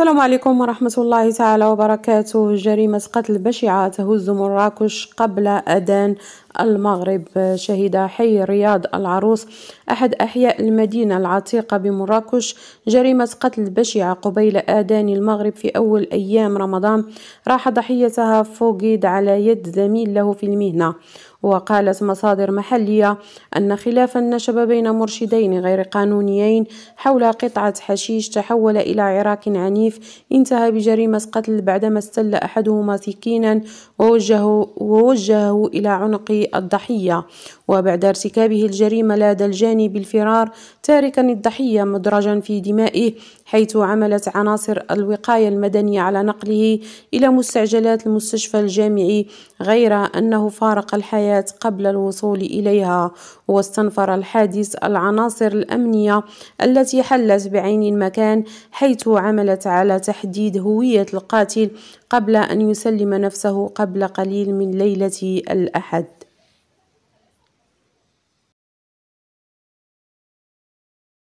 السلام عليكم ورحمة الله تعالى وبركاته جريمة قتل بشعة تهز مراكش قبل أذان المغرب شهد حي رياض العروس أحد أحياء المدينة العتيقة بمراكش جريمة قتل بشعة قبيل آذان المغرب في أول أيام رمضان راح ضحيتها فوقد على يد زميل له في المهنة وقالت مصادر محلية أن خلافا نشب بين مرشدين غير قانونيين حول قطعة حشيش تحول إلى عراك عنيف انتهى بجريمة قتل بعدما استل أحدهما سكينا ووجهه, ووجهه إلى عنق الضحية وبعد ارتكابه الجريمة لاد الجاني بالفرار تاركا الضحية مدرجا في دمائه حيث عملت عناصر الوقاية المدنية على نقله إلى مستعجلات المستشفى الجامعي غير أنه فارق الحياة قبل الوصول إليها واستنفر الحادث العناصر الأمنية التي حلت بعين المكان حيث عملت على تحديد هوية القاتل قبل أن يسلم نفسه قبل قليل من ليلة الأحد